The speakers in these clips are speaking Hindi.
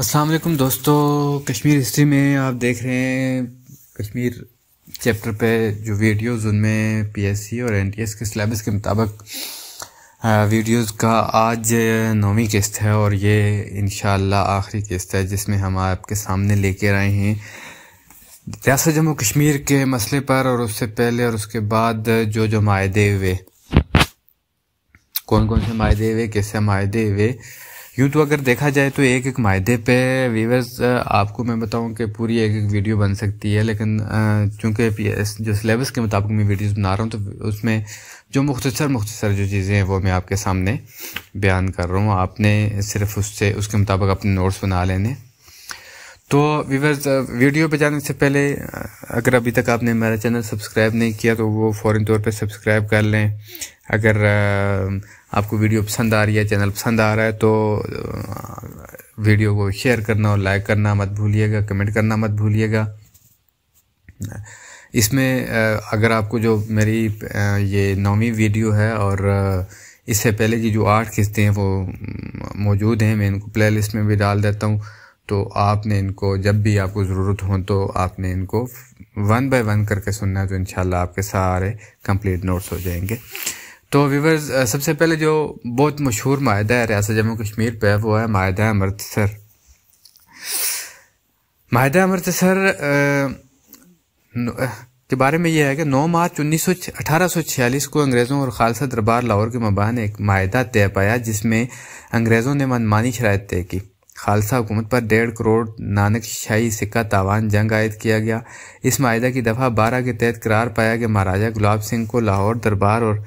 अस्सलाम वालेकुम दोस्तों कश्मीर हिस्ट्री में आप देख रहे हैं कश्मीर चैप्टर पे जो वीडियोस उनमें पीएससी और एनटीएस के सिलेबस के मुताबिक वीडियोस का आज नौवीं किस्त है और ये इन आखिरी किस्त है जिसमें हम आपके सामने लेकर आए हैं रियासत जम्मू कश्मीर के मसले पर और उससे पहले और उसके बाद जो जो मायदे हुए कौन कौन से मायदे हुए कैसे मायदे हुए यूँ तो अगर देखा जाए तो एक एक माहे पे वीवर्स आपको मैं बताऊं कि पूरी एक एक वीडियो बन सकती है लेकिन चूँकि जो सिलेबस के मुताबिक मैं वीडियोस बना रहा हूँ तो उसमें जो मुख्तसर मुख्तसर जो चीज़ें हैं वो मैं आपके सामने बयान कर रहा हूँ आपने सिर्फ उससे उसके मुताबिक अपने नोट्स बना लेने तो वीवर्स वीडियो पर जाने से पहले अगर अभी तक आपने मेरा चैनल सब्सक्राइब नहीं किया तो वो फ़ौर तौर पर सब्सक्राइब कर लें अगर आपको वीडियो पसंद आ रही है चैनल पसंद आ रहा है तो वीडियो को शेयर करना और लाइक करना मत भूलिएगा कमेंट करना मत भूलिएगा इसमें अगर आपको जो मेरी ये नौवीं वीडियो है और इससे पहले की जो आठ किस्तें हैं वो मौजूद हैं मैं इनको प्लेलिस्ट में भी डाल देता हूँ तो आपने इनको जब भी आपको ज़रूरत हो तो आपने इनको वन बाय वन करके सुनना है तो इन आपके सारे कंप्लीट नोट्स हो जाएंगे तो व्यूवर्स सबसे पहले जो बहुत मशहूर माहा है रियासत जम्मू कश्मीर पर वो है माहा अमृतसर माहा अमृतसर के बारे में यह है कि 9 मार्च उन्नीस सौ को अंग्रेज़ों और खालसा दरबार लाहौर के मबा ने एक माहा तय पाया जिसमें अंग्रेज़ों ने मनमानी शरात तय की खालसा हुकूमत पर डेढ़ करोड़ नानक शाही सिक्का तावान जंग आयद किया गया इस माहे की दफ़ा बारह के तहत करार पाया कि महाराजा गुलाब सिंह को लाहौर दरबार और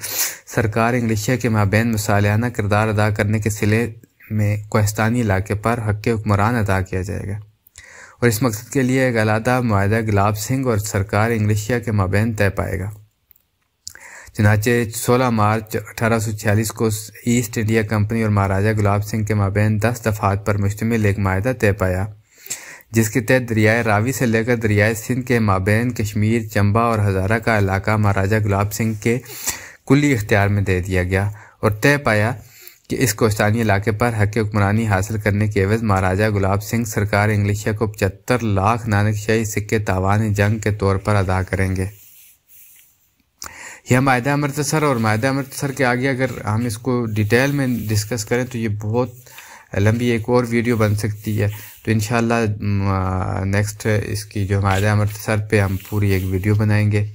सरकार इंग्लिशिया के माबेन मसालाना किरदार अदा करने के सिले में कोहस्तानी इलाके पर हक हुक्मरान अदा किया जाएगा और इस मकसद के लिए एक अलादा माहा गुलाब सिंह और सरकार इंग्लिशिया के माबेन तय पाएगा चनाचे 16 मार्च 1846 को ईस्ट इंडिया कंपनी और महाराजा गुलाब सिंह के माबेन दस दफात पर मुश्तमिल एक माहदा तय पाया जिसके तहत दरियाए रावी से लेकर दरियाए सिंध के माबेन कश्मीर चंबा और हज़ारा का इलाका महाराजा गुलाब सिंह के कुली इख्तियार में दे दिया गया और तय पाया कि इस कोस्तानी इलाके पर हक हुक्मरानी हासिल करने के अवज़ महाराजा गुलाब सिंह सरकार इंग्लिशिया को पचहत्तर लाख नानकशाही सिक्के तावान जंग के तौर पर अदा करेंगे यह माह अमृतसर और माह अमृतसर के आगे अगर हम इसको डिटेल में डिस्कस करें तो ये बहुत लंबी एक और वीडियो बन सकती है तो इन नेक्स्ट इसकी जो माह अमृतसर पे हम पूरी एक वीडियो बनाएंगे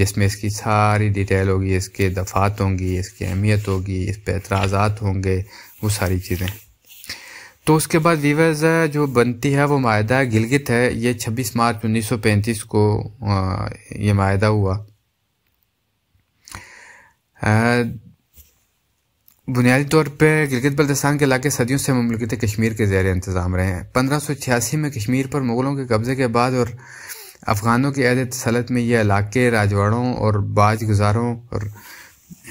जिसमें इसकी सारी डिटेल होगी इसके दफ़ात होंगी इसकी अहमियत होगी इस पर एतराज़ा होंगे वो सारी चीज़ें तो उसके बाद वीवर्स जो बनती है वो माह गिलगित है ये 26 मार्च 1935 को ये माह हुआ बुनियादी तौर पर गिलगित बल्तिस्तान के इलाके सदियों से ममलिकत कश्मीर के ज़ैर इंतज़ाम रहे हैं पंद्रह सौ छियासी में कश्मीर पर मुग़लों के कब्ज़े के बाद और अफ़गानों की अहद तसलत में ये इलाके राजवाड़ों और बाज गुजारों और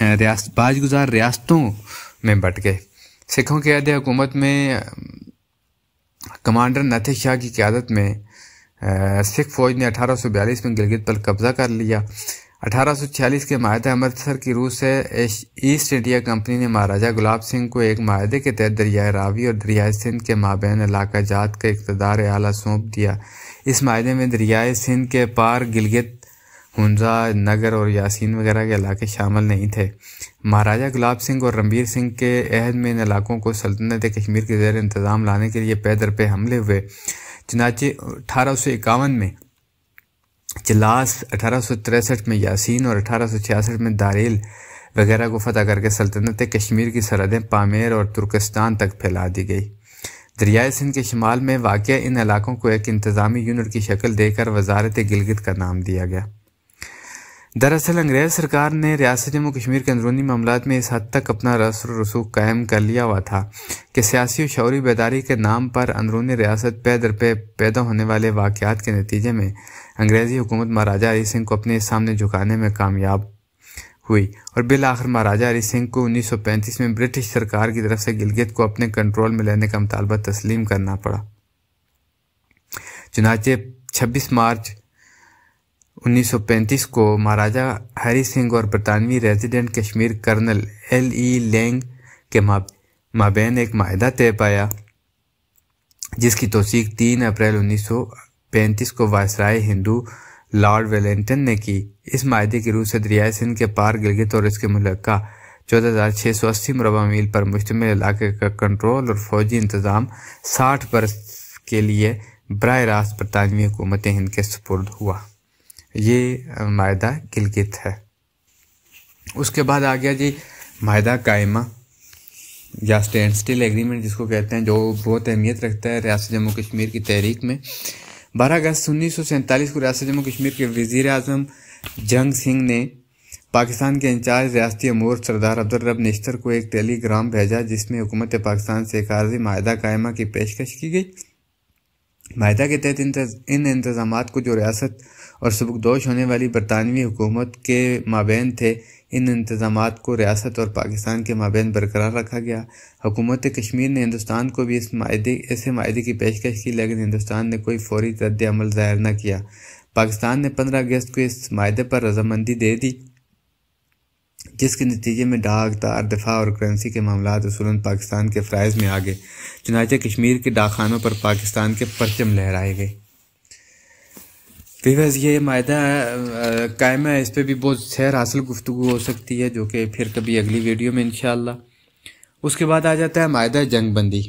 रियास्त बाज गुजार रियासतों में बट गए सिखों के अहद हुकूमत में कमांडर नथे शाह की क्यादत में सिख फ़ौज ने अठारह सौ बयालीस में गिलगित पर कब्ज़ा कर लिया 1846 के माहदे अमृतसर की रूस से ईस्ट इंडिया कंपनी ने महाराजा गुलाब सिंह को एक माहदे के तहत दरियाए रावी और दरियाए सिंध के माबेन इलाका जात का इकतदार आला सौंप दिया इस माहदे में दरियाए सिंध के पार गिलगित हुंजा नगर और यासीन वगैरह के इलाके शामिल नहीं थे महाराजा गुलाब सिंह और रणबीर सिंह के अहद में इन इलाकों को सल्तनत कश्मीर के जैर इंतज़ाम लाने के लिए पैदर पे हमले हुए चनाचे अठारह में चलास अठारह में यासीन और अठारह में दारेल वगैरह को फतह करके सल्तनत कश्मीर की सरहदें पामेर और तुर्कस्तान तक फैला दी गई दरियाए सिंध के शुमाल में वाक़ इन इलाकों को एक इंतज़ामी यूनिट की शक्ल देकर वजारत गिलगित का नाम दिया गया दरअसल अंग्रेज सरकार ने रियासत जम्मू कश्मीर के अंदरूनी मामला में इस हद तक अपना रसर रसूख कायम कर लिया हुआ था कि सियासी और शौरी बेदारी के नाम पर अंदरूनी रियासत पे दर पे पैदा होने वाले वाक़ात के नतीजे में अंग्रेज़ी हुकूमत महाराजा हरी सिंह को अपने सामने झुकाने में कामयाब हुई और बिल आखिर महाराजा हरी सिंह को 1935 में ब्रिटिश सरकार की तरफ से गिलगित को अपने कंट्रोल में लेने का मुतालबा तस्लीम करना पड़ा चुनाचे 26 मार्च 1935 को महाराजा हरि सिंह और बरतानवी resident Kashmir colonel L E Lang के माबेन एक माहदा तय पाया जिसकी तोसीक 3 अप्रैल 1935 को वायसराय हिंदू लॉर्ड वेलेंटन ने की इस माहे की रूह से दरियाए सिंध के पार गिलगित और इसके मुलका चौदह हज़ार छः सौ अस्सी मरबा मील पर मुश्तम इलाके का कंट्रोल और फौजी इंतज़ाम साठ बरस के लिए बर रास्त बरतानवी हुकूमत हिंद के सपुर्द हुआ ये मायदा गिलगित है उसके बाद आ गया जी मायदा कायमा या स्टैंड स्टिल एग्रीमेंट जिसको कहते हैं जो बहुत अहमियत रखता है रियासत जम्मू कश्मीर की तहरीक में बारह अगस्त उन्नीस सौ सैंतालीस को रियासत जम्मू कश्मीर के वजीर अजम जंग सिंह ने पाकिस्तान के इंचार्ज रियाती अमूर सरदार अब्दुल रब निश्तर को एक टेलीग्राम भेजा जिसमें हुकूमत पाकिस्तान से एक आर्जी माहा कायमा की पेशकश की गई माहा के तहत इन इंतजाम को जो रियासत और सबकदोश होने वाली बरतानवी हुकूमत के माबेन थे इन इंतजाम को रियासत और पाकिस्तान के माबेन बरकरार रखा गया हुकूमत कश्मीर ने हिंदुस्तान को भी इस माहे ऐसे माहे की पेशकश की लेकिन हिंदुस्तान ने कोई फौरी रद्द अमल ज़ाहिर न किया पाकिस्तान ने पंद्रह अगस्त को इस माहे पर रजामंदी दे दी जिसके नतीजे में डाक तार दफा और करेंसी के मामला असूलन पाकिस्तान के फ़्राइज़ में आ गए चुनाच कश्मीर के डाकखानों पर पाकिस्तान के परचम लहराए गए वीवर्स ये मायदा कायम है इस पर भी बहुत सैर हासिल गुफ्तु हो सकती है जो कि फिर कभी अगली वीडियो में इन उसके बाद आ जाता है मायदा जंग बंदी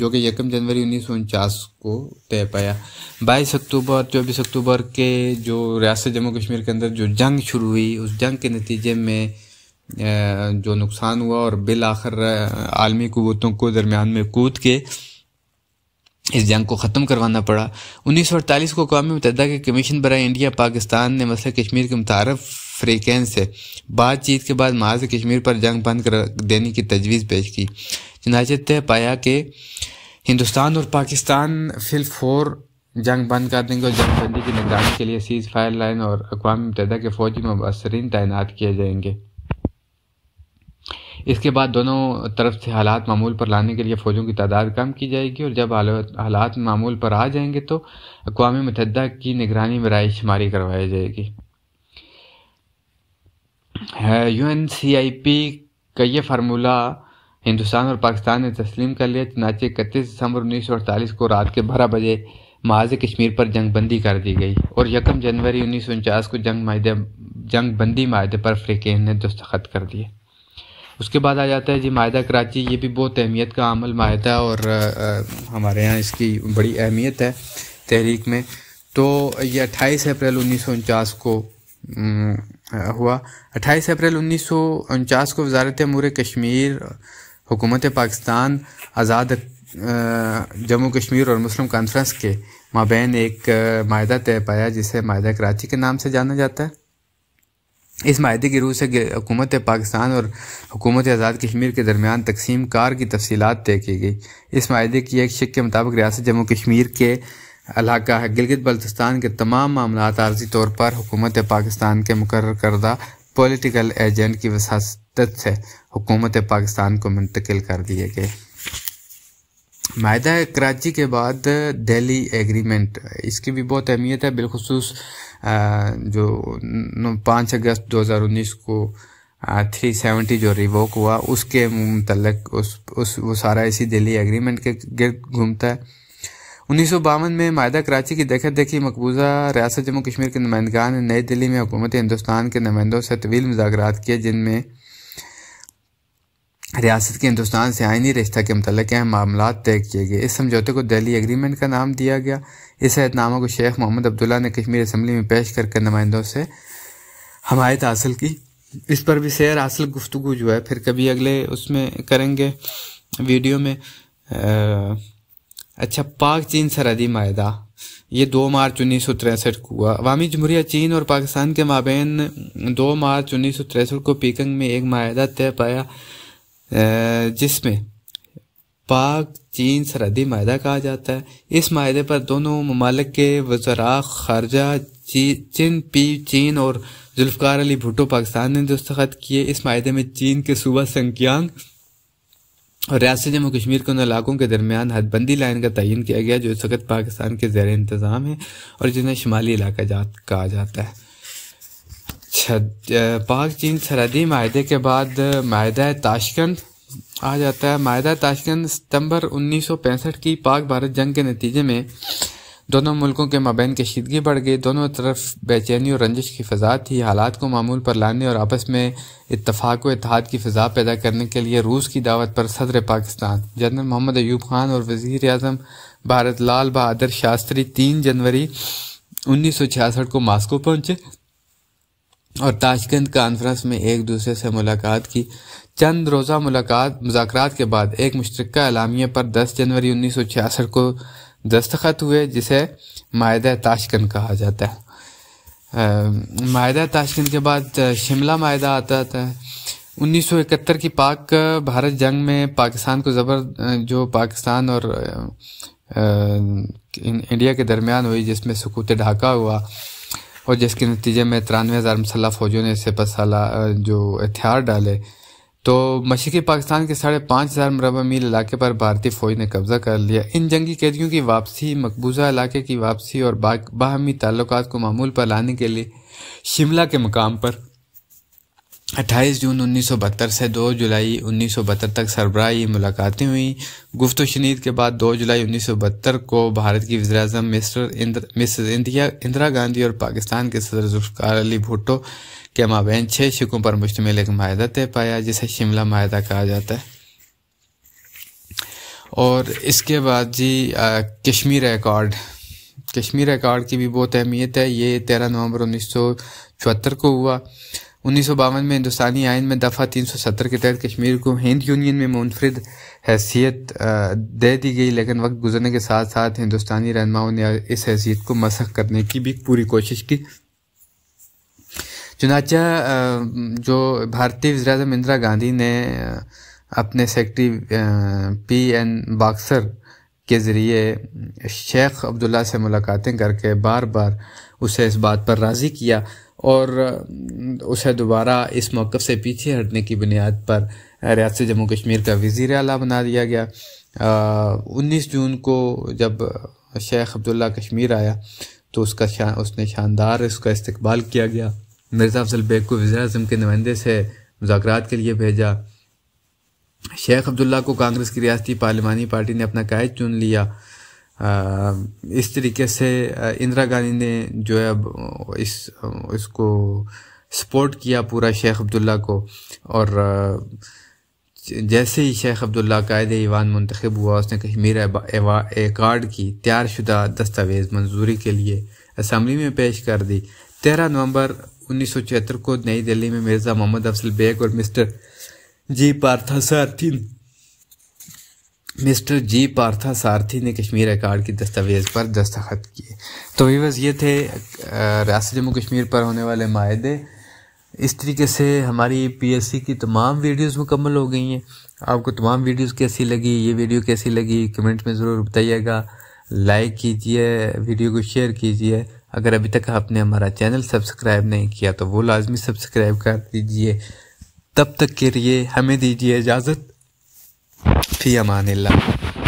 जो कि यकम जनवरी उन्नीस सौ उनचास को तय पाया बाईस अक्टूबर चौबीस अक्टूबर के जो रियासत जम्मू कश्मीर के अंदर जो जंग शुरू हुई उस जंग के नतीजे में जो नुकसान हुआ और बिल आखिर आलमी क़वतों को दरमियान में कूद के इस जंग को ख़त्म करवाना पड़ा उन्नीस को अकवा मुतहदा के कमीशन बरए इंडिया पाकिस्तान ने मसला कश्मीर के मुतारफ फ्रीकैन से बातचीत के बाद माज कश्मीर पर जंग बंद कर देने की तजवीज़ पेश की चनाचे तय पाया कि हिंदुस्तान और पाकिस्तान फिल फोर जंग बंद कर देंगे और जंग बंदी की निगरानी के लिए सीज़ फायर लाइन और अकवा मुतदा के फ़ौजी मुबसरीन तैनात किए जाएंगे इसके बाद दोनों तरफ से हालात मामूल पर लाने के लिए फ़ौजों की तादाद कम की जाएगी और जब हालात मामूल पर आ जाएंगे तो अकवा मतदा की निगरानी में रायशुमारी करवाई जाएगी U N C I P का ये फार्मूला हिंदुस्तान और पाकिस्तान ने तस्लीम कर लिया चनाचे इकतीस दिसंबर उन्नीस सौ अड़तालीस को रात के बारह बजे माज कश्मीर पर जंग बंदी कर दी गई और यकम जनवरी उन्नीस सौ उनचास को जंग माहे जंग बंदी माहे पर अफ्रीकिन ने दस्तखत कर दिए उसके बाद आ जाता है जी माहा कराची ये भी बहुत अहमियत का अमल माहा और हमारे यहाँ इसकी बड़ी अहमियत है तहरीक में तो ये 28 अप्रैल उन्नीस को हुआ 28 अप्रैल उन्नीस को वजारत अमूर कश्मीर हुकूमत पाकिस्तान आज़ाद जम्मू कश्मीर और मुस्लिम कॉन्फ्रेंस के माबेन एक माहा तय पाया जिसे माहा कराची के नाम से जाना जाता है इस माहे के रूह से हुकूमत पाकिस्तान और हुकूमत आज़ाद कश्मीर के दरमियान तकसीम कार की तफसीत तय की गई इस माहे की एक शिक के मुताबिक रियासत जम्मू कश्मीर के इलाका है गिलगित बल्तिस्तान के तमाम मामला आर्जी तौर पर हुकूमत पाकिस्तान के मुकर करदा पोलिटिकल एजेंट की वसास्त से हुकूमत पाकिस्तान को मुंतकिल कर दिए गए माह कराची के बाद दिल्ली एग्रीमेंट इसकी भी बहुत अहमियत है बिलखसूस जो पाँच अगस्त 2019 को थ्री सेवेंटी जो रिवोक हुआ उसके मतलब उस उस वो सारा इसी दिल्ली एग्रीमेंट के गिर घूमता है उन्नीस सौ बावन में माह कराची की देखा देखी मकबूजा रियासत जम्मू कश्मीर के नुमाइंदान ने नई दिल्ली में हुकूमत हिंदुस्तान के नुमाइंदों से तवील मुजाकर किए जिनमें रियासत के हिंदुस्तान से आइनी रिश्ता के मतलब अहम मामला तय किए गए इस समझौते को दिल्ली एग्रीमेंट का नाम दिया गया इस अहतनामा को शेख मोहम्मद अब्दुल्ला ने कश्मीर असम्बली में पेश कर कर नुमाइंदों से हमायत हासिल की इस पर भी शेर हासिल गुफ्तु जो है फिर कभी अगले उसमें करेंगे वीडियो में आ, अच्छा पाक चीन सरहदी माहा ये दो मार्च उन्नीस सौ तिरसठ को हुआ अवामी जमहूरिया चीन और पाकिस्तान के माबेन दो मार्च उन्नीस सौ तिरसठ को पीकंग में एक माहा तय पाया जिसमें पाक चीन सरहदी माहा कहा जाता है इस माहे पर दोनों ममालक के वजरा खारजा चिन पी चीन और जुल्फकार अली भुटो पाकिस्तान ने दस्तखत किए इस माहे में चीन के सूबा संकियांग और रियासत जम्मू कश्मीर के उन इलाकों के दरमियान हदबंदी लाइन का तयन किया गया जो इस वक्त पाकिस्तान के जैर इंतज़ाम है और जिन्हें शुमाली इलाका जात कहा जाता है पाक चीन सरहदी माहे के बाद माह ताशकंद आ जाता है माह ताशकंद सितंबर 1965 की पाक भारत जंग के नतीजे में दोनों मुल्कों के मबैन कशीदगी बढ़ गई दोनों तरफ बेचैनी और रंजिश की फ़जा थी हालात को मामूल पर लाने और आपस में इतफाक़ व इतिहाद की फ़जा पैदा करने के लिए रूस की दावत पर सदर पाकिस्तान जनरल मोहम्मद ऐब खान और वज़ी अजम भारत लाल बहादुर शास्त्री तीन जनवरी 1966 को मास्को पहुंचे और ताशकंद कानफ्रेंस में एक दूसरे से मुलाकात की चंद रोज़ा मुलाकात मुजात के बाद एक मुश्तरक अलामिया पर 10 जनवरी उन्नीस सौ छियासठ को दस्तखत हुए जिसे माह ताशकंद कहा जाता है माह ताशकंद के बाद शिमला माहा आता था उन्नीस सौ इकहत्तर की पाक भारत जंग में पाकिस्तान को ज़बर जो पाकिस्तान और इंडिया के दरमियान हुई जिसमें सकूत ढाका हुआ और जिसके नतीजे में तिरानवे हज़ार मसल फ़ौजियों ने इसे पसला जो हथियार डाले तो मशीकी पाकिस्तान के साढ़े पाँच हज़ार मरबा मील इलाके पर भारतीय फ़ौज ने कब्ज़ा कर लिया इन जंगी कैदियों की वापसी मकबूजा इलाके की वापसी और बाहमी ताल्लुक को मामूल पर लाने के लिए शिमला के मकाम पर अट्ठाईस जून उन्नीस सौ बहत्तर से दो जुलाई उन्नीस सौ बहत्तर तक सरबराह ये मुलाकातें हुई गुफ्त शनीद के बाद दो जुलाई उन्नीस सौ बहत्तर को भारत की वजर अजम मिस्टर मिसर इंडिया इंदिरा गांधी और पाकिस्तान के सदर जुल्फ़ार अली भुट्टो के माबेन छः शिकों पर मुश्तमिल एक माहदा तय पाया जिसे शिमला माहदा कहा जाता है और इसके बाद जी कश्मीर रिकॉर्ड कश्मीर रिकॉर्ड की भी बहुत अहमियत है ये तेरह नवंबर उन्नीस सौ चौहत्तर को हुआ उन्नीस में हिंदुस्तानी आयन में दफ़ा 370 के तहत कश्मीर को हिंद यूनियन में मुनफरद हैसियत दे दी गई लेकिन वक्त गुजरने के साथ साथ हिंदुस्तानी रहनमाओं ने इस हैसियत को मसख करने की भी पूरी कोशिश की चुनाचा जो भारतीय वजर इंदिरा गांधी ने अपने सेक्रेटरी पी एन बाक्सर के ज़रिए शेख अब्दुल्ला से मुलाकातें करके बार बार उसे इस बात पर राज़ी किया और उसे दोबारा इस मौक़ से पीछे हटने की बुनियाद पर रियासत जम्मू कश्मीर का वज़ी अला बना दिया गया उन्नीस जून को जब शेख अब्दुल्ला कश्मीर आया तो उसका शा, उसने शानदार उसका इस्तबाल किया गया मिर्ज़ा अफजल बेग को वजी अजम के नुमाइंदे से मुजाकर के लिए भेजा शेख अब्दुल्ला को कांग्रेस की रियासती पार्लिमानी पार्टी ने अपना कायद चुन लिया इस तरीके से इंदिरा गांधी ने जो है अब इस इसको सपोर्ट किया पूरा शेख अब्दुल्ला को और जैसे ही शेख अब्दुल्ला कायद ईवान मंतखब हुआ उसने कश्मीर एकार्ड की तैयार शुदा दस्तावेज़ मंजूरी के लिए असम्बली में पेश कर दी तेरह नवंबर उन्नीस सौ छिहत्तर को नई दिल्ली में मिर्ज़ा मोहम्मद अफसल बेग और mister G Parthasarathi mister G Parthasarathi ने कश्मीर अकार्ड की दस्तावेज़ पर दस्तखत किए तो बस ये थे रियासत जम्मू कश्मीर पर होने वाले माहे इस तरीके से हमारी पीएससी की तमाम वीडियोस मुकम्मल हो गई हैं आपको तमाम वीडियोस कैसी लगी ये वीडियो कैसी लगी कमेंट में ज़रूर बताइएगा लाइक कीजिए वीडियो को शेयर कीजिए अगर अभी तक आपने हमारा चैनल सब्सक्राइब नहीं किया तो वो लाजमी सब्सक्राइब कर दीजिए तब तक के लिए हमें दीजिए इजाज़त في امان الله